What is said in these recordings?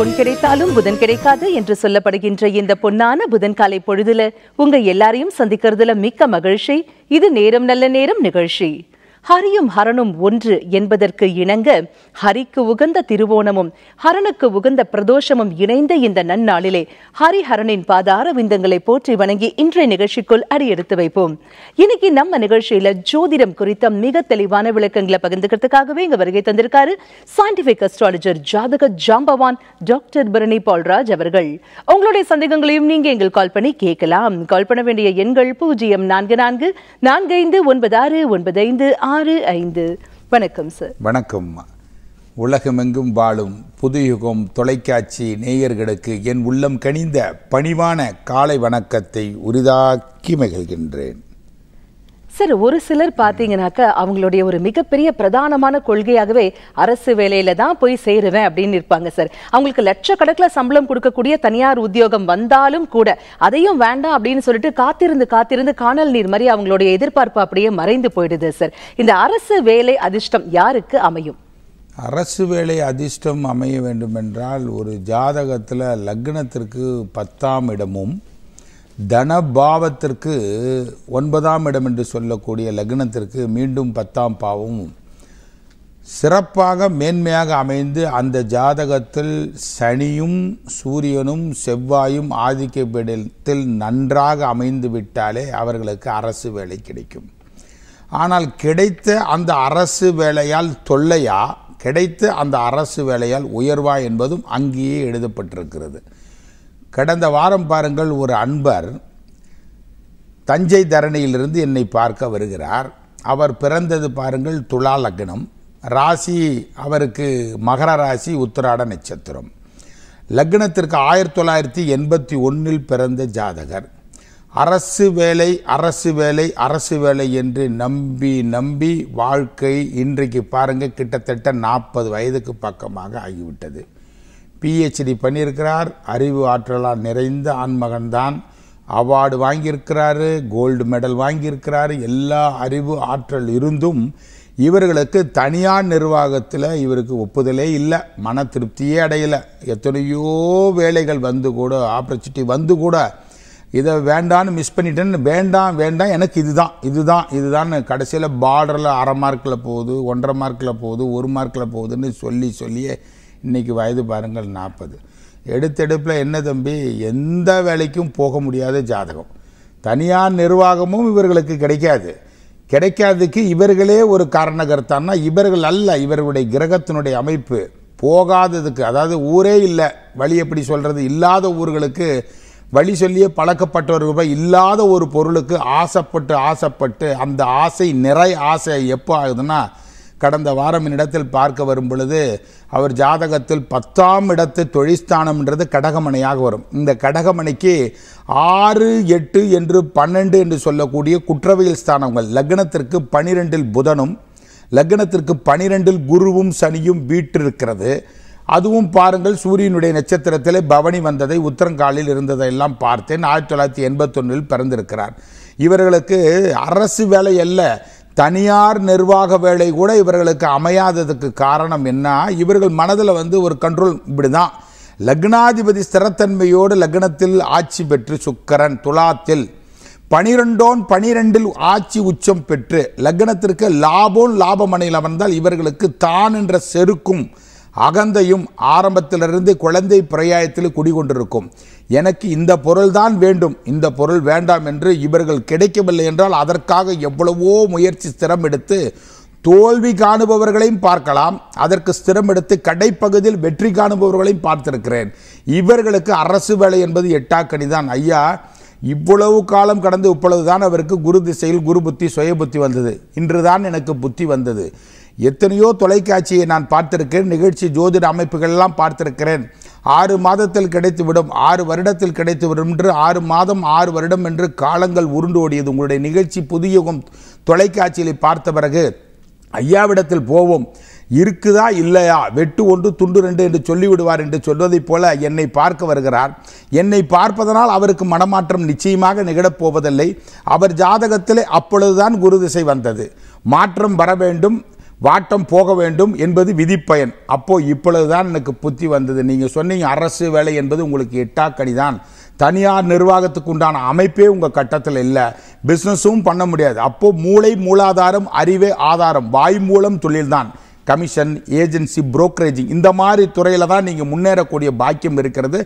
பொன் கிடைத்தாலும் புதன் கிடைக்காது என்று சொல்லப்படுகின்ற இந்த பொன்னான புதன் காலை பொழுதுல உங்க எல்லாரையும் சந்திக்கிறதுல மிக்க மகிழ்ச்சி இது நேரம் நல்ல நேரம் நிகழ்ச்சி ஹரியும் ஹரனும் ஒன்று என்பதற்கு இணங்க ஹரிக்கு உகந்த திருவோணமும் ஹரனுக்கு உகந்த பிரதோஷமும் இணைந்த இந்த நன்னாளிலே ஹரிஹரனின் பாதார விந்தங்களை போற்றி வணங்கி இன்றைய நிகழ்ச்சிக்குள் அடியெடுத்து வைப்போம் இன்னைக்கு நம்ம நிகழ்ச்சியில ஜோதிடம் குறித்த மிக தெளிவான விளக்கங்களை பகிர்ந்துக்கிறதுக்காகவே இங்க வருகை தந்திருக்காரு சயின்டிபிக் அஸ்ட்ராலஜர் ஜாதக ஜாம்பவான் டாக்டர் பரணி பால்ராஜ் அவர்கள் உங்களுடைய சந்தேகங்களையும் நீங்க எங்கள் கால் பண்ணி கேட்கலாம் கால் பண்ண வேண்டிய எண்கள் பூஜ்ஜியம் நான்கு நான்கு நான்கு ஐந்து ஒன்பது ஆறு ஒன்பது ஐந்து ஆறு ஐந்து வணக்கம் சார் வணக்கம் உலகமெங்கும் வாழும் புதுயுகம் தொலைக்காட்சி நேயர்களுக்கு என் உள்ளம் கனிந்த பணிவான காலை வணக்கத்தை உரிதாக்கி மகிழ்கின்றேன் சார் ஒரு சிலர் பார்த்தீங்கன்னாக்க அவங்களுடைய ஒரு மிகப்பெரிய பிரதானமான கொள்கையாகவே அரசு வேலையில தான் போய் சேருவேன் அப்படின்னு இருப்பாங்க சார் அவங்களுக்கு லட்சக்கணக்கில் சம்பளம் கொடுக்கக்கூடிய தனியார் உத்தியோகம் வந்தாலும் கூட அதையும் வேண்டாம் அப்படின்னு சொல்லிட்டு காத்திருந்து காத்திருந்து காணல் நீர் மாதிரி அவங்களுடைய எதிர்பார்ப்பு அப்படியே மறைந்து போயிடுது சார் இந்த அரசு வேலை அதிர்ஷ்டம் யாருக்கு அமையும் அரசு வேலை அதிர்ஷ்டம் அமைய வேண்டும் என்றால் ஒரு ஜாதகத்தில் லக்னத்திற்கு பத்தாம் இடமும் தனபாவத்திற்கு ஒன்பதாம் இடம் என்று சொல்லக்கூடிய லக்னத்திற்கு மீண்டும் பத்தாம் பாவம் சிறப்பாக மேன்மையாக அமைந்து அந்த ஜாதகத்தில் சனியும் சூரியனும் செவ்வாயும் ஆதிக்க பீடத்தில் நன்றாக அமைந்து விட்டாலே அவர்களுக்கு அரசு வேலை கிடைக்கும் ஆனால் கிடைத்த அந்த அரசு வேலையால் தொல்லையா கிடைத்த அந்த அரசு வேலையால் உயர்வா என்பதும் அங்கேயே எழுதப்பட்டிருக்கிறது கடந்த வாரம் பாருங்கள் ஒரு அன்பர் தஞ்சை தரணியிலிருந்து என்னை பார்க்க வருகிறார் அவர் பிறந்தது பாருங்கள் துலா லக்னம் ராசி அவருக்கு மகர ராசி உத்திராட நட்சத்திரம் லக்னத்திற்கு ஆயிரத்தி தொள்ளாயிரத்தி எண்பத்தி ஒன்றில் பிறந்த ஜாதகர் அரசு வேலை அரசு வேலை அரசு வேலை என்று நம்பி நம்பி வாழ்க்கை இன்றைக்கு பாருங்கள் கிட்டத்தட்ட நாற்பது வயதுக்கு பக்கமாக ஆகிவிட்டது பிஹெச்டி பண்ணியிருக்கிறார் அறிவு ஆற்றலால் நிறைந்த ஆண்மகன்தான் அவார்டு வாங்கியிருக்கிறாரு கோல்டு மெடல் வாங்கியிருக்கிறாரு எல்லா அறிவு ஆற்றல் இருந்தும் இவர்களுக்கு தனியார் நிர்வாகத்தில் இவருக்கு ஒப்புதலே இல்லை மன திருப்தியே அடையலை எத்தனையோ வேலைகள் வந்து கூட ஆப்பர்ச்சுனிட்டி வந்து கூட இதை வேண்டான்னு மிஸ் பண்ணிட்டேன்னு வேண்டாம் வேண்டாம் எனக்கு இதுதான் இதுதான் இதுதான் கடைசியில் பார்டரில் அரை மார்க்கில் போகுது ஒன்றரை மார்க்கில் போகுது ஒரு மார்க்கில் போகுதுன்னு சொல்லி சொல்லியே இன்றைக்கி வயது பாருங்கள் நாற்பது எடுத்தெடுப்பில் என்ன தம்பி எந்த வேலைக்கும் போக முடியாத ஜாதகம் தனியார் நிர்வாகமும் இவர்களுக்கு கிடைக்காது கிடைக்காததுக்கு இவர்களே ஒரு காரணகர்த்தான்னா இவர்கள் அல்ல இவர்களுடைய கிரகத்தினுடைய அமைப்பு போகாததுக்கு அதாவது ஊரே இல்லை வழி எப்படி சொல்கிறது இல்லாத ஊர்களுக்கு வழி சொல்லியே பழக்கப்பட்டவர்கள் இல்லாத ஒரு பொருளுக்கு ஆசைப்பட்டு ஆசைப்பட்டு அந்த ஆசை நிறை ஆசை எப்போ ஆகுதுன்னா கடந்த வாரம் என்னிடத்தில் பார்க்க வரும் பொழுது அவர் ஜாதகத்தில் பத்தாம் இடத்து தொழிற்ஸ்தானம்ன்றது கடகமனையாக வரும் இந்த கடகமணிக்கு ஆறு எட்டு என்று பன்னெண்டு என்று சொல்லக்கூடிய குற்றவியல் ஸ்தானங்கள் லக்னத்திற்கு பனிரெண்டில் புதனும் லக்னத்திற்கு பனிரெண்டில் குருவும் சனியும் வீற்றிருக்கிறது அதுவும் பாருங்கள் சூரியனுடைய நட்சத்திரத்தில் பவனி வந்ததை உத்தரங்காலில் இருந்ததையெல்லாம் பார்த்தேன் ஆயிரத்தி தொள்ளாயிரத்தி எண்பத்தொன்னில் பிறந்திருக்கிறார் இவர்களுக்கு அரசு வேலை அல்ல தனியார் நிர்வாக வேலை கூட இவர்களுக்கு அமையாததுக்கு காரணம் என்ன இவர்கள் மனதில் வந்து ஒரு கண்ட்ரோல் இப்படி தான் லக்னாதிபதி ஸ்திரத்தன்மையோடு லக்னத்தில் ஆட்சி பெற்று சுக்கரன் துலாத்தில் பனிரெண்டோன் பனிரெண்டில் ஆட்சி உச்சம் பெற்று லக்னத்திற்கு லாபோன் லாபமனையில் அமர்ந்தால் இவர்களுக்கு தான் என்ற செருக்கும் அகந்தையும் ஆரம்பத்திலிருந்து குழந்தை பிரயாயத்தில் குடிகொண்டிருக்கும் எனக்கு இந்த பொருள்தான் வேண்டும் இந்த பொருள் வேண்டாம் என்று இவர்கள் கிடைக்கவில்லை என்றால் அதற்காக எவ்வளவோ முயற்சி ஸ்திரம் எடுத்து தோல்வி காணுபவர்களையும் பார்க்கலாம் அதற்கு ஸ்திரம் எடுத்து கடைப்பகுதியில் வெற்றி காணுபவர்களையும் பார்த்திருக்கிறேன் இவர்களுக்கு அரசு வேலை என்பது எட்டாக்கணி தான் ஐயா இவ்வளவு காலம் கடந்து இப்பொழுதுதான் அவருக்கு குரு திசையில் குரு புத்தி சுய புத்தி வந்தது இன்றுதான் எனக்கு புத்தி வந்தது எத்தனையோ தொலைக்காட்சியை நான் பார்த்திருக்கிறேன் நிகழ்ச்சி ஜோதிட அமைப்புகள்லாம் பார்த்திருக்கிறேன் ஆறு மாதத்தில் கிடைத்துவிடும் ஆறு வருடத்தில் கிடைத்துவிடும் என்று ஆறு மாதம் ஆறு வருடம் என்று காலங்கள் உருண்டு ஓடியது உங்களுடைய நிகழ்ச்சி புதியுகம் தொலைக்காட்சியில் பார்த்த பிறகு ஐயாவிடத்தில் போவோம் இருக்குதா இல்லையா வெட்டு ஒன்று துண்டு ரெண்டு என்று சொல்லிவிடுவார் என்று சொல்வதைப் போல என்னை பார்க்க வருகிறார் என்னை பார்ப்பதனால் அவருக்கு மனமாற்றம் நிச்சயமாக நிகழப் போவதில்லை அவர் ஜாதகத்திலே அப்பொழுதுதான் குரு திசை வந்தது மாற்றம் வர வேண்டும் வாட்டம் போக வேண்டும் என்பது விதிப்பயன் அப்போது இப்பொழுதுதான் எனக்கு புத்தி வந்தது நீங்கள் சொன்னீங்க அரசு வேலை என்பது உங்களுக்கு எட்டாக்கடி தான் தனியார் நிர்வாகத்துக்கு உண்டான அமைப்பே உங்கள் கட்டத்தில் இல்லை பிஸ்னஸும் பண்ண முடியாது அப்போது மூளை மூலாதாரம் அறிவே ஆதாரம் வாய் மூலம் தொழில்தான் கமிஷன் ஏஜென்சி புரோக்கரேஜிங் இந்த மாதிரி துறையில் தான் நீங்கள் முன்னேறக்கூடிய பாக்கியம் இருக்கிறது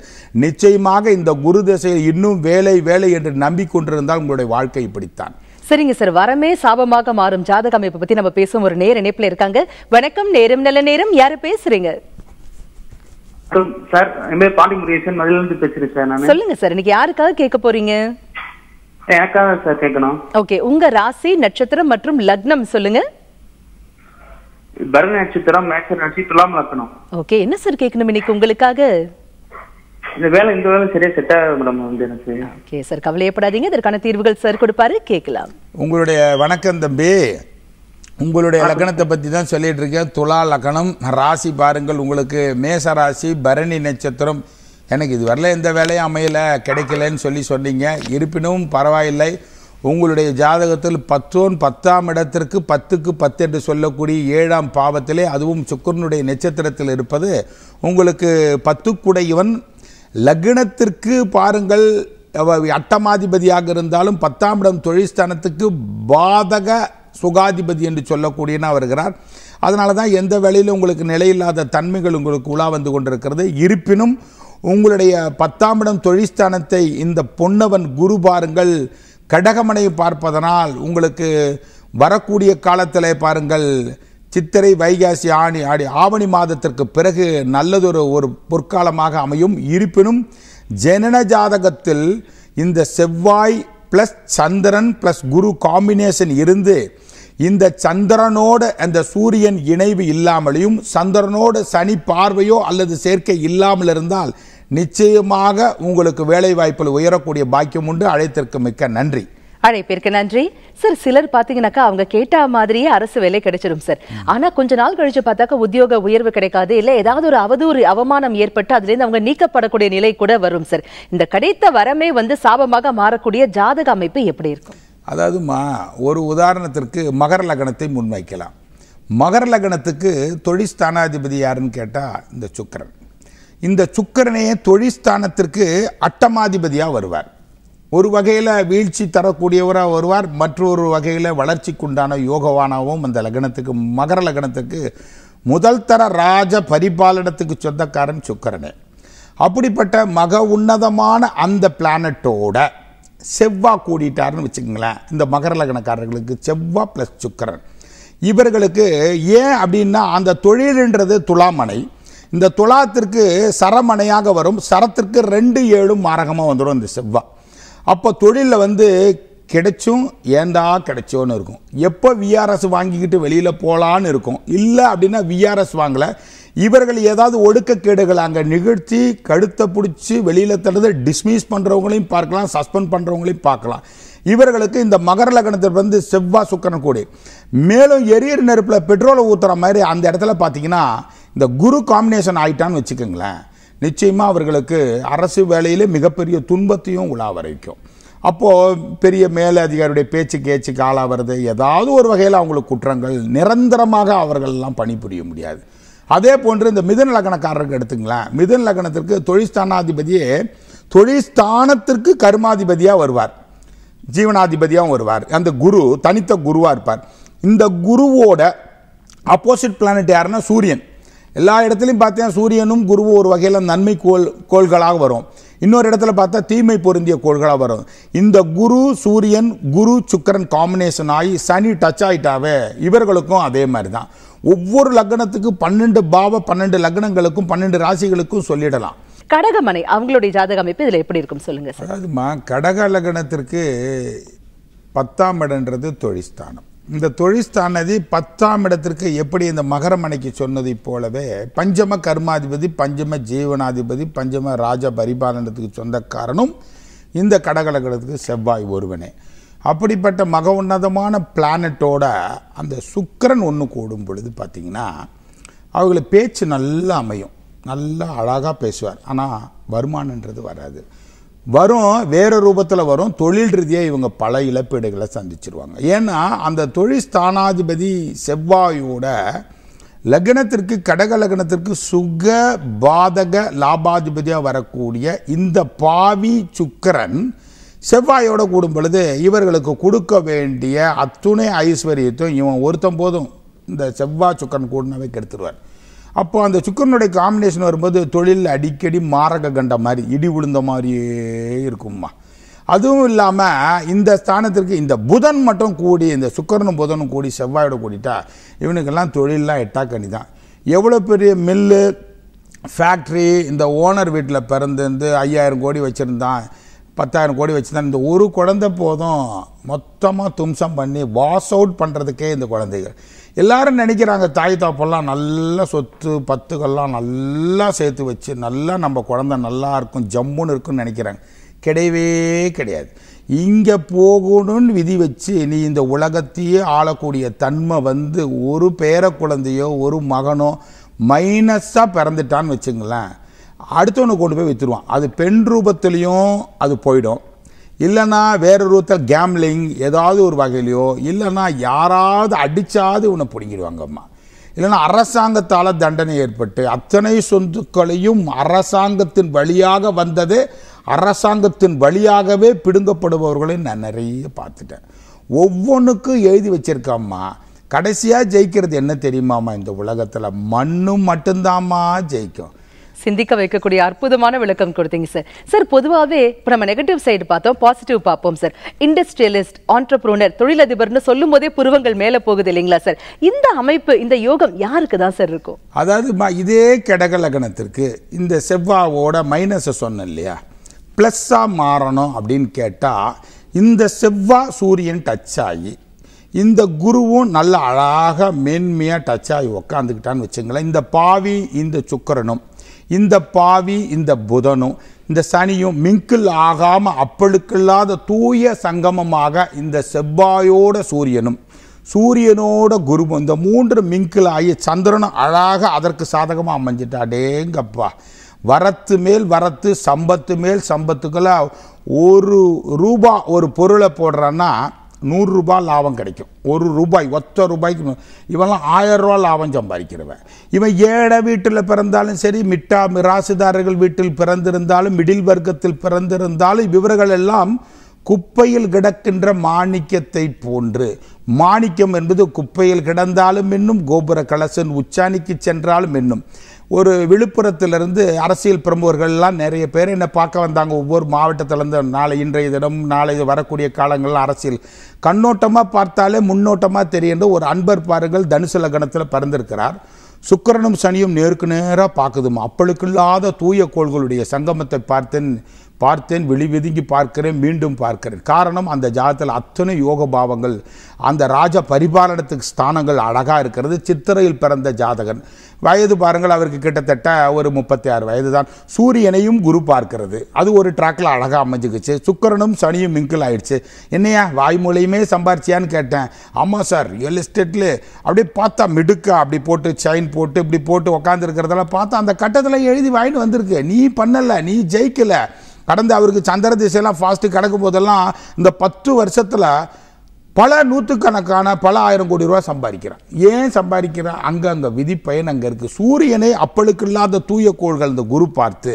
நிச்சயமாக இந்த குரு திசையில் இன்னும் வேலை வேலை என்று நம்பிக்கொண்டிருந்தால் உங்களுடைய வாழ்க்கை இப்படித்தான் சரிங்க சார் வரமே சாபமாக மாறும் ஜாதக அமைப்பு பத்தி நம்ம பேசும் ஒரு நேர இணைப்புல இருக்காங்க வணக்கம் நேரம் நல்ல நேரம் யாரு பேசுறீங்க சார் என் பேர் பாண்டி முருகேசன் மதுரையிலிருந்து பேசுறேன் சார் சொல்லுங்க சார் இன்னைக்கு யாருக்காக கேட்க போறீங்க எனக்காக சார் கேட்கணும் ஓகே உங்க ராசி நட்சத்திரம் மற்றும் லக்னம் சொல்லுங்க பரண நட்சத்திரம் மேட்ச ராசி துலாம் லக்னம் ஓகே என்ன சார் கேட்கணும் இன்னைக்கு உங்களுக்காக இந்த வேலை இந்த வேலை சரியா செட் ஆகாது மேடம் வந்து எனக்கு ஓகே சார் கவலையப்படாதீங்க இதற்கான தீர்வுகள் சார் கொடுப்பாரு கேட்கலாம் உங்களுடைய வணக்கம் தம்பி உங்களுடைய லக்கணத்தை பற்றி தான் சொல்லிட்டு இருக்கேன் துலா லக்கணம் ராசி பாருங்கள் உங்களுக்கு மேச ராசி பரணி நட்சத்திரம் எனக்கு இது வரல எந்த வேலையும் அமையல கிடைக்கலன்னு சொல்லி சொன்னீங்க இருப்பினும் பரவாயில்லை உங்களுடைய ஜாதகத்தில் பத்தோன் பத்தாம் இடத்திற்கு பத்துக்கு பத்து என்று சொல்லக்கூடிய ஏழாம் பாவத்திலே அதுவும் சுக்கரனுடைய நட்சத்திரத்தில் இருப்பது உங்களுக்கு பத்துக்குடையவன் லக்னத்திற்கு பாருங்கள் அட்டமாதிபதியாக இருந்தாலும் பத்தாம் இடம் தொழில்ஸ்தானத்துக்கு பாதக சுகாதிபதி என்று சொல்லக்கூடியனா வருகிறார் அதனால தான் எந்த வேலையிலும் உங்களுக்கு நிலையில்லாத தன்மைகள் உங்களுக்கு உலா வந்து கொண்டிருக்கிறது இருப்பினும் உங்களுடைய பத்தாம் இடம் தொழிற்ஸ்தானத்தை இந்த பொன்னவன் குரு பாருங்கள் கடகமனை பார்ப்பதனால் உங்களுக்கு வரக்கூடிய காலத்தில் பாருங்கள் சித்திரை வைகாசி ஆணி ஆடி ஆவணி மாதத்திற்கு பிறகு நல்லதொரு ஒரு பொற்காலமாக அமையும் இருப்பினும் ஜனன ஜாதகத்தில் இந்த செவ்வாய் ப்ளஸ் சந்திரன் ப்ளஸ் குரு காம்பினேஷன் இருந்து இந்த சந்திரனோட அந்த சூரியன் இணைவு இல்லாமலையும் சந்திரனோட சனி பார்வையோ அல்லது சேர்க்கை இல்லாமல் இருந்தால் நிச்சயமாக உங்களுக்கு வேலைவாய்ப்பில் உயரக்கூடிய பாக்கியம் உண்டு அழைத்திற்கு மிக்க நன்றி அழைப்பிற்கு நன்றி சார் சிலர் பாத்தீங்கன்னாக்கா அவங்க கேட்ட மாதிரியே அரசு வேலை கிடைச்சிடும் சார் ஆனா கொஞ்ச நாள் கழிச்சு பார்த்தாக்கா உத்தியோக உயர்வு கிடைக்காது இல்ல ஏதாவது ஒரு அவதூறு அவமானம் ஏற்பட்டு அதுல இருந்து அவங்க நீக்கப்படக்கூடிய நிலை கூட வரும் சார் இந்த கிடைத்த வரமே வந்து சாபமாக மாறக்கூடிய ஜாதக அமைப்பு எப்படி இருக்கும் அதாவதுமா ஒரு உதாரணத்திற்கு மகர லக்னத்தை முன்வைக்கலாம் மகர லக்னத்துக்கு தொழிற்ஸ்தானாதிபதி யாருன்னு கேட்டால் இந்த சுக்கரன் இந்த சுக்கரனையே தொழிற்ஸ்தானத்திற்கு அட்டமாதிபதியாக வருவார் ஒரு வகையில் வீழ்ச்சி தரக்கூடியவராக வருவார் மற்றொரு வகையில் வளர்ச்சிக்குண்டான யோகவானாகவும் அந்த லக்னத்துக்கு மகர லக்னத்துக்கு முதல் தர ராஜ பரிபாலனத்துக்கு சொந்தக்காரன் சுக்கரனு அப்படிப்பட்ட மக உன்னதமான அந்த பிளானட்டோட செவ்வா கூடிட்டார்னு வச்சுக்கோங்களேன் இந்த மகர லக்னக்காரர்களுக்கு செவ்வா ப்ளஸ் சுக்கரன் இவர்களுக்கு ஏன் அப்படின்னா அந்த தொழிலுன்றது துலாமனை இந்த துலாத்திற்கு சரமனையாக வரும் சரத்திற்கு ரெண்டு ஏழும் மாரகமாக வந்துடும் இந்த செவ்வா அப்போ தொழிலில் வந்து கிடைச்சும் ஏந்தா கிடைச்சோன்னு இருக்கும் எப்போ விஆர்எஸ் வாங்கிக்கிட்டு வெளியில் போகலான்னு இருக்கும் இல்லை அப்படின்னா விஆர்எஸ் வாங்கலை இவர்கள் ஏதாவது ஒடுக்கக்கேடுகள் அங்கே நிகழ்த்தி கழுத்தை பிடிச்சி வெளியில் தடுத்து டிஸ்மிஸ் பண்ணுறவங்களையும் பார்க்கலாம் சஸ்பெண்ட் பண்ணுறவங்களையும் பார்க்கலாம் இவர்களுக்கு இந்த மகர லக்னத்தில் வந்து செவ்வாய் சுக்கரன் கூடி மேலும் எரியர் நெருப்பில் பெட்ரோலை ஊற்றுற மாதிரி அந்த இடத்துல பார்த்தீங்கன்னா இந்த குரு காம்பினேஷன் ஆகிட்டான்னு வச்சுக்கோங்களேன் நிச்சயமாக அவர்களுக்கு அரசு வேலையில் மிகப்பெரிய துன்பத்தையும் வரைக்கும் அப்போது பெரிய மேலதிகாரியுடைய பேச்சு கேச்சுக்கு ஆளாகிறது ஏதாவது ஒரு வகையில் அவங்களுக்கு குற்றங்கள் நிரந்தரமாக அவர்களெல்லாம் பணிபுரிய முடியாது அதே போன்று இந்த மிதன் லக்னக்காரருக்கு எடுத்துங்களேன் மிதன் லக்னத்திற்கு தொழிற்ஸ்தானாதிபதியே தொழிற்ஸ்தானத்திற்கு கர்மாதிபதியாக வருவார் ஜீவனாதிபதியாகவும் வருவார் அந்த குரு தனித்த குருவாக இருப்பார் இந்த குருவோட அப்போசிட் பிளானட் யாருன்னா சூரியன் எல்லா இடத்துலையும் பார்த்தீங்கன்னா சூரியனும் குருவும் ஒரு வகையில் நன்மை கோள் கோள்களாக வரும் இன்னொரு இடத்துல பார்த்தா தீமை பொருந்திய கோள்களாக வரும் இந்த குரு சூரியன் குரு சுக்கரன் காம்பினேஷன் ஆகி சனி டச் ஆகிட்டாவே இவர்களுக்கும் அதே மாதிரி தான் ஒவ்வொரு லக்னத்துக்கு பன்னெண்டு பாவ பன்னெண்டு லக்னங்களுக்கும் பன்னெண்டு ராசிகளுக்கும் சொல்லிடலாம் கடகமனை அவங்களுடைய ஜாதக அமைப்பு இதில் எப்படி இருக்கும் சொல்லுங்க அதாவதுமா கடக லக்னத்திற்கு பத்தாம் இடன்றது தொழிஸ்தானம் இந்த தொழிஸ்தானதி பத்தாம் இடத்திற்கு எப்படி இந்த மகரமனைக்கு அணைக்கு சொன்னதைப் போலவே பஞ்சம கர்மாதிபதி பஞ்சம ஜீவனாதிபதி பஞ்சம ராஜ பரிபாலனத்துக்கு சொந்தக்காரனும் இந்த கடகடகடத்துக்கு செவ்வாய் ஒருவனே அப்படிப்பட்ட மக உன்னதமான பிளானட்டோட அந்த சுக்கரன் ஒன்று கூடும் பொழுது பார்த்திங்கன்னா அவங்கள பேச்சு நல்லா அமையும் நல்லா அழகாக பேசுவார் ஆனால் வருமானன்றது வராது வரும் வேறு ரூபத்தில் வரும் தொழில் ரீதியாக இவங்க பல இழப்பீடுகளை சந்திச்சிருவாங்க ஏன்னா அந்த தொழில் ஸ்தானாதிபதி செவ்வாயோட லக்னத்திற்கு கடக லக்னத்திற்கு சுக பாதக லாபாதிபதியாக வரக்கூடிய இந்த பாவி சுக்கரன் செவ்வாயோட கூடும் பொழுது இவர்களுக்கு கொடுக்க வேண்டிய அத்துணை ஐஸ்வர்யத்தையும் இவன் ஒருத்தம் போதும் இந்த செவ்வாய் சுக்கரன் கூடனாவே கெடுத்துருவார் அப்போ அந்த சுக்கரனுடைய காம்பினேஷன் வரும்போது தொழில் அடிக்கடி மாரக கண்ட மாதிரி இடி விழுந்த மாதிரியே இருக்கும்மா அதுவும் இல்லாமல் இந்த ஸ்தானத்திற்கு இந்த புதன் மட்டும் கூடி இந்த சுக்கரனும் புதனும் கூடி செவ்வாயோட கூடிட்டா இவனுக்கெல்லாம் தொழிலெலாம் கனி தான் எவ்வளோ பெரிய மில்லு ஃபேக்ட்ரி இந்த ஓனர் வீட்டில் பிறந்துருந்து ஐயாயிரம் கோடி வச்சுருந்தான் பத்தாயிரம் கோடி வச்சுருந்தான் இந்த ஒரு குழந்தை போதும் மொத்தமாக தும்சம் பண்ணி வாஷ் அவுட் பண்ணுறதுக்கே இந்த குழந்தைகள் எல்லாரும் நினைக்கிறாங்க தாய் தாப்பெல்லாம் நல்ல சொத்து பத்துக்கள்லாம் நல்லா சேர்த்து வச்சு நல்லா நம்ம குழந்த நல்லா இருக்கும் ஜம்முன்னு இருக்குன்னு நினைக்கிறாங்க கிடையவே கிடையாது இங்கே போகணும்னு விதி வச்சு நீ இந்த உலகத்தையே ஆளக்கூடிய தன்மை வந்து ஒரு பேர குழந்தையோ ஒரு மகனோ மைனஸாக பிறந்துட்டான்னு வச்சுங்களேன் அடுத்தவனை கொண்டு போய் வித்துருவான் அது பெண் ரூபத்துலேயும் அது போயிடும் இல்லைன்னா வேறொரு ஒருத்தர் கேம்லிங் ஏதாவது ஒரு வகையிலையோ இல்லைன்னா யாராவது அடித்தாது உன்னை பிடிங்கிடுவாங்கம்மா இல்லைன்னா அரசாங்கத்தால் தண்டனை ஏற்பட்டு அத்தனை சொந்துக்களையும் அரசாங்கத்தின் வழியாக வந்தது அரசாங்கத்தின் வழியாகவே பிடுங்கப்படுபவர்களையும் நான் நிறைய பார்த்துட்டேன் ஒவ்வொன்றுக்கும் எழுதி வச்சிருக்காம்மா கடைசியாக ஜெயிக்கிறது என்ன தெரியுமாம்மா இந்த உலகத்தில் மண்ணும் மட்டும்தாம்மா ஜெயிக்கும் சிந்திக்க வைக்கக்கூடிய அற்புதமான விளக்கம் கொடுத்தீங்க சார் சார் பொதுவாகவே இப்போ நம்ம நெகட்டிவ் சைடு பார்த்தோம் பாசிட்டிவ் பார்ப்போம் சார் இண்டஸ்ட்ரியலிஸ்ட் ஆண்டர்ப்ரூனர் தொழிலதிபர்னு சொல்லும் போதே புருவங்கள் மேலே போகுது இல்லைங்களா சார் இந்த அமைப்பு இந்த யோகம் யாருக்கு தான் சார் இருக்கும் அதாவது இதே கடக லக்னத்திற்கு இந்த செவ்வாவோட மைனஸை சொன்னேன் இல்லையா ப்ளஸ்ஸாக மாறணும் அப்படின்னு கேட்டால் இந்த செவ்வாய் சூரியன் டச் ஆகி இந்த குருவும் நல்ல அழகாக மேன்மையாக டச் ஆகி உக்காந்துக்கிட்டான்னு வச்சுங்களேன் இந்த பாவி இந்த சுக்கரனும் இந்த பாவி இந்த புதனும் இந்த சனியும் மிங்கிள் ஆகாமல் அப்பழுக்கில்லாத தூய சங்கமமாக இந்த செவ்வாயோட சூரியனும் சூரியனோட குருவும் இந்த மூன்று மிங்கிள் ஆகி சந்திரனும் அழகாக அதற்கு சாதகமாக அமைஞ்சிட்டாடேங்கப்பா வரத்து மேல் வரத்து சம்பத்து மேல் சம்பத்துக்குள்ள ஒரு ரூபா ஒரு பொருளை போடுறன்னா நூறுரூபா லாபம் கிடைக்கும் ஒரு ரூபாய் ஒத்த ரூபாய்க்கு இவெல்லாம் ஆயரூபா லாபம் சம்பாதிக்கிறவன் இவன் ஏழை வீட்டில் பிறந்தாலும் சரி மிட்டா மிராசுதாரர்கள் வீட்டில் பிறந்திருந்தாலும் மிடில் வர்க்கத்தில் பிறந்திருந்தாலும் இவர்கள் எல்லாம் குப்பையில் கிடக்கின்ற மாணிக்கத்தை போன்று மாணிக்கம் என்பது குப்பையில் கிடந்தாலும் என்னும் கோபுர கலசன் உச்சாணிக்கு சென்றாலும் என்னும் ஒரு விழுப்புரத்திலிருந்து அரசியல் பிரமுகர்கள்லாம் நிறைய பேர் என்னை பார்க்க வந்தாங்க ஒவ்வொரு மாவட்டத்திலேருந்து நாளை இன்றைய தினம் நாளை வரக்கூடிய காலங்களில் அரசியல் கண்ணோட்டமாக பார்த்தாலே முன்னோட்டமாக தெரிகின்ற ஒரு அன்பர் பாருங்கள் தனுசு லக்னத்தில் பறந்திருக்கிறார் சுக்கரனும் சனியும் நேருக்கு நேராக பார்க்குதுமா அப்பளுக்கில்லாத தூய கோள்களுடைய சங்கமத்தை பார்த்தேன் பார்த்தேன் வெளி விதுங்கி பார்க்கிறேன் மீண்டும் பார்க்கிறேன் காரணம் அந்த ஜாதத்தில் அத்தனை யோக பாவங்கள் அந்த ராஜ பரிபாலனத்துக்கு ஸ்தானங்கள் அழகாக இருக்கிறது சித்திரையில் பிறந்த ஜாதகன் வயது பாருங்கள் அவருக்கு கிட்டத்தட்ட ஒரு முப்பத்தி ஆறு வயது தான் சூரியனையும் குரு பார்க்கிறது அது ஒரு ட்ராக்கில் அழகாக அமைஞ்சுக்குச்சு சுக்கரனும் சனியும் மிங்கிள் ஆயிடுச்சு என்னையா வாய் மூலையுமே சம்பாரிச்சியான்னு கேட்டேன் ஆமாம் சார் ரியல் எஸ்டேட்டில் அப்படியே பார்த்தா மிடுக்கா அப்படி போட்டு செயின் போட்டு இப்படி போட்டு உக்காந்துருக்கிறதெல்லாம் பார்த்தா அந்த கட்டத்தில் எழுதி வாங்கிட்டு வந்திருக்கு நீ பண்ணலை நீ ஜெயிக்கலை கடந்த அவருக்கு சந்திர திசையெல்லாம் ஃபாஸ்ட்டு கிடக்கும் போதெல்லாம் இந்த பத்து வருஷத்தில் பல நூற்றுக்கணக்கான பல ஆயிரம் கோடி ரூபாய் சம்பாதிக்கிறான் ஏன் சம்பாதிக்கிறான் அங்கே அந்த விதி பயன் அங்கே இருக்குது சூரியனை அப்பளுக்கு இல்லாத தூய கோள்கள் இந்த குரு பார்த்து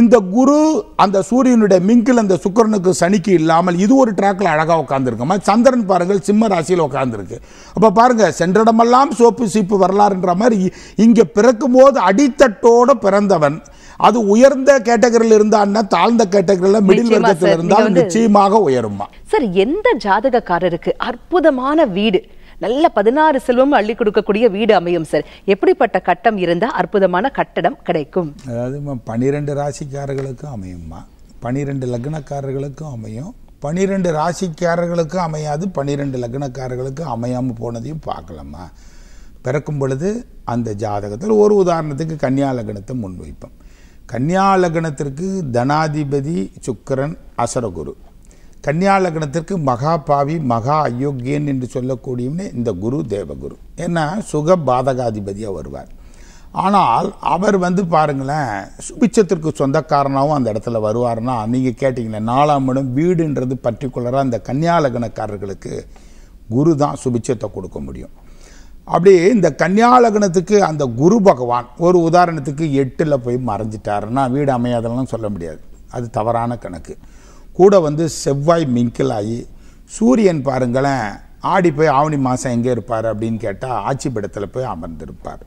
இந்த குரு அந்த சூரியனுடைய மிங்கில் அந்த சுக்கரனுக்கு சனிக்கு இல்லாமல் இது ஒரு ட்ராக்கில் அழகாக உட்காந்துருக்கமா சந்திரன் பாருங்கள் சிம்ம ராசியில் உட்காந்துருக்கு அப்போ பாருங்கள் சென்றடமெல்லாம் சோப்பு சீப்பு வரலாறுன்ற மாதிரி இங்கே பிறக்கும் போது அடித்தட்டோடு பிறந்தவன் அது உயர்ந்த கேட்டகரியில் இருந்தான்னா தாழ்ந்த கேட்டகரியில் மிடில் வர்க்கத்தில் இருந்தால் நிச்சயமாக உயருமா சார் எந்த ஜாதகக்காரருக்கு அற்புதமான வீடு நல்ல பதினாறு செல்வம் அள்ளி கொடுக்கக்கூடிய வீடு அமையும் சார் எப்படிப்பட்ட கட்டம் இருந்தால் அற்புதமான கட்டடம் கிடைக்கும் அதாவது பனிரெண்டு ராசிக்காரர்களுக்கும் அமையும்மா பனிரெண்டு லக்னக்காரர்களுக்கும் அமையும் பனிரெண்டு ராசிக்காரர்களுக்கும் அமையாது பனிரெண்டு லக்னக்காரர்களுக்கும் அமையாமல் போனதையும் பார்க்கலாமா பிறக்கும் பொழுது அந்த ஜாதகத்தில் ஒரு உதாரணத்துக்கு கன்னியா லக்னத்தை முன்வைப்போம் கன்னியா லக்னத்திற்கு தனாதிபதி சுக்கரன் அசரகுரு கன்னியா லக்னத்திற்கு மகா பாவி மகா அயோக்கியன் என்று சொல்லக்கூடியவனே இந்த குரு தேவகுரு ஏன்னா சுக பாதகாதிபதியாக வருவார் ஆனால் அவர் வந்து பாருங்களேன் சுபிச்சத்திற்கு சொந்தக்காரனாகவும் அந்த இடத்துல வருவார்னா நீங்கள் கேட்டிங்கன்னா நாலாம் இடம் வீடுன்றது பர்டிகுலராக அந்த கன்னியா லக்னக்காரர்களுக்கு குரு தான் சுபிச்சத்தை கொடுக்க முடியும் அப்படியே இந்த கன்னியாலகணத்துக்கு அந்த குரு பகவான் ஒரு உதாரணத்துக்கு எட்டில் போய் மறைஞ்சிட்டாருன்னா வீடு அமையாதெல்லாம் சொல்ல முடியாது அது தவறான கணக்கு கூட வந்து செவ்வாய் மிங்கில் ஆகி சூரியன் பாருங்களேன் ஆடி போய் ஆவணி மாதம் எங்கே இருப்பார் அப்படின்னு கேட்டால் ஆட்சி படத்தில் போய் அமர்ந்திருப்பார்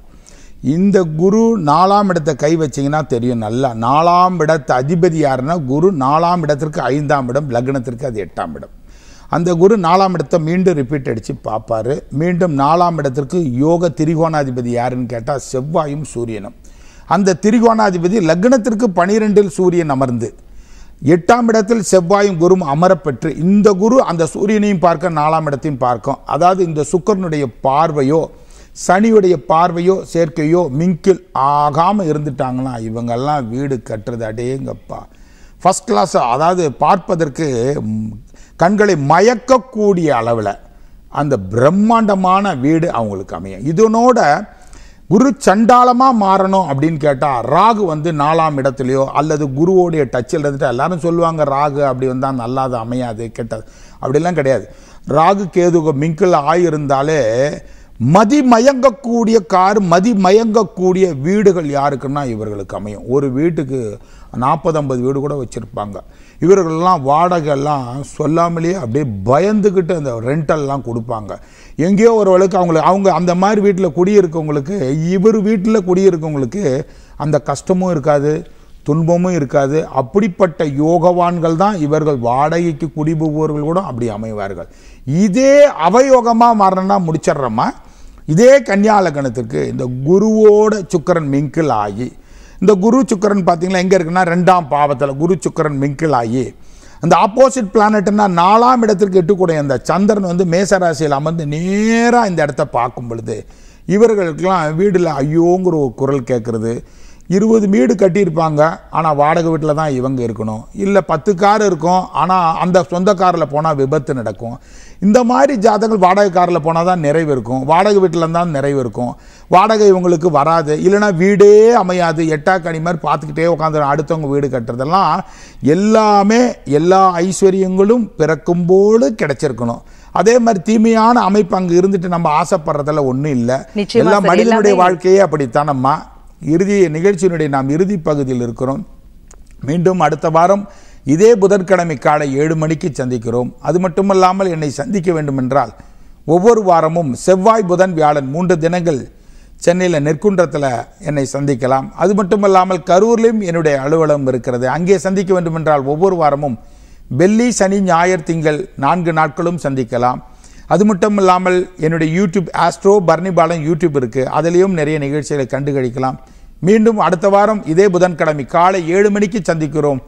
இந்த குரு நாலாம் இடத்தை கை வச்சிங்கன்னா தெரியும் நல்லா நாலாம் இடத்து அதிபதி யாருன்னா குரு நாலாம் இடத்திற்கு ஐந்தாம் இடம் லக்னத்திற்கு அது எட்டாம் இடம் அந்த குரு நாலாம் இடத்தை மீண்டும் ரிப்பீட் அடித்து பார்ப்பார் மீண்டும் நாலாம் இடத்திற்கு யோக திரிகோணாதிபதி யாருன்னு கேட்டால் செவ்வாயும் சூரியனும் அந்த திரிகோணாதிபதி லக்னத்திற்கு பனிரெண்டில் சூரியன் அமர்ந்து எட்டாம் இடத்தில் செவ்வாயும் குரும் அமரப்பெற்று இந்த குரு அந்த சூரியனையும் பார்க்க நாலாம் இடத்தையும் பார்க்கும் அதாவது இந்த சுக்கரனுடைய பார்வையோ சனியுடைய பார்வையோ சேர்க்கையோ மிங்கில் ஆகாமல் இருந்துட்டாங்கன்னா இவங்கெல்லாம் வீடு கட்டுறது அடேங்கப்பா ஃபஸ்ட் கிளாஸ் அதாவது பார்ப்பதற்கு கண்களை மயக்கக்கூடிய அளவில் அந்த பிரம்மாண்டமான வீடு அவங்களுக்கு அமையும் இதனோட குரு சண்டாளமாக மாறணும் அப்படின்னு கேட்டால் ராகு வந்து நாலாம் இடத்துலையோ அல்லது குருவோடைய டச்சில் இருந்துட்டு எல்லாரும் சொல்லுவாங்க ராகு அப்படி வந்தால் நல்லாது அமையாது கெட்டது அப்படிலாம் கிடையாது ராகு கேது மிங்கிள் ஆயிருந்தாலே மதி மயங்கக்கூடிய கார் மதி மயங்கக்கூடிய வீடுகள் யாருக்குன்னா இவர்களுக்கு அமையும் ஒரு வீட்டுக்கு நாற்பது ஐம்பது வீடு கூட வச்சுருப்பாங்க இவர்கள்லாம் வாடகைலாம் சொல்லாமலேயே அப்படியே பயந்துக்கிட்டு அந்த ரெண்டல்லாம் கொடுப்பாங்க எங்கேயோ ஒரு வழக்கு அவங்களுக்கு அவங்க அந்த மாதிரி வீட்டில் குடியிருக்கவங்களுக்கு இவர் வீட்டில் குடியிருக்கவங்களுக்கு அந்த கஷ்டமும் இருக்காது துன்பமும் இருக்காது அப்படிப்பட்ட யோகவான்கள் தான் இவர்கள் வாடகைக்கு குடிபுபவர்கள் கூட அப்படி அமைவார்கள் இதே அவயோகமாக மாறணும்னா முடிச்சிடுறோமா இதே கன்னியாலகணத்துக்கு இந்த குருவோட சுக்கரன் மிங்கிள் ஆகி இந்த குரு சுக்கரன் பார்த்தீங்களா எங்கே இருக்குன்னா ரெண்டாம் பாவத்தில் குரு சுக்கரன் மிங்கிள் ஆகி அந்த ஆப்போசிட் பிளானட்னா நாலாம் இடத்திற்கு எட்டுக்கூடிய அந்த சந்திரன் வந்து மேசராசியில் அமர்ந்து நேராக இந்த இடத்த பார்க்கும் பொழுது இவர்களுக்கெல்லாம் வீடில் ஐயோங்கிற ஒரு குரல் கேட்குறது இருபது வீடு கட்டியிருப்பாங்க ஆனால் வாடகை வீட்டில் தான் இவங்க இருக்கணும் இல்லை பத்து கார் இருக்கும் ஆனால் அந்த சொந்த காரில் போனால் விபத்து நடக்கும் இந்த மாதிரி ஜாதகங்கள் வாடகை காரில் போனால் தான் நிறைவு இருக்கும் வாடகை வீட்டில் தான் நிறைவு இருக்கும் வாடகை இவங்களுக்கு வராது இல்லைனா வீடே அமையாது எட்டா கனி மாதிரி பார்த்துக்கிட்டே உட்காந்து அடுத்தவங்க வீடு கட்டுறதெல்லாம் எல்லாமே எல்லா ஐஸ்வர்யங்களும் பிறக்கும்போது கிடைச்சிருக்கணும் அதே மாதிரி தீமையான அமைப்பு அங்கே இருந்துட்டு நம்ம ஆசைப்படுறதெல்லாம் ஒன்றும் இல்லை எல்லா மனிதனுடைய வாழ்க்கையே அப்படித்தானம்மா இறுதி நிகழ்ச்சியினுடைய நாம் இறுதி பகுதியில் இருக்கிறோம் மீண்டும் அடுத்த வாரம் இதே புதன்கிழமை காலை ஏழு மணிக்கு சந்திக்கிறோம் அது மட்டுமல்லாமல் என்னை சந்திக்க வேண்டுமென்றால் ஒவ்வொரு வாரமும் செவ்வாய் புதன் வியாழன் மூன்று தினங்கள் சென்னையில் நெற்குன்றத்தில் என்னை சந்திக்கலாம் அது மட்டுமல்லாமல் கரூர்லேயும் என்னுடைய அலுவலகம் இருக்கிறது அங்கே சந்திக்க வேண்டுமென்றால் ஒவ்வொரு வாரமும் வெள்ளி சனி ஞாயிறு திங்கள் நான்கு நாட்களும் சந்திக்கலாம் அது மட்டும் இல்லாமல் என்னுடைய யூடியூப் ஆஸ்ட்ரோ பர்னிபாலன் யூடியூப் இருக்குது அதிலையும் நிறைய நிகழ்ச்சிகளை கண்டுகளிக்கலாம் மீண்டும் அடுத்த வாரம் இதே புதன்கிழமை காலை ஏழு மணிக்கு சந்திக்கிறோம்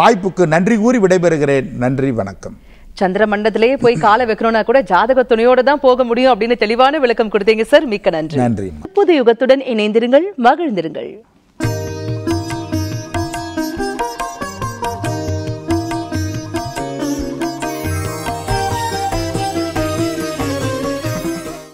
வாய்ப்புக்கு நன்றி கூறி விடைபெறுகிறேன் நன்றி வணக்கம் சந்திர மண்டலத்திலேயே போய் காலை வைக்கணும்னா கூட ஜாதக துணையோட தான் போக முடியும் அப்படின்னு தெளிவான விளக்கம் கொடுத்தீங்க சார் மிக்க நன்றி நன்றி புது யுகத்துடன் இணைந்திருங்கள் மகிழ்ந்திருங்கள்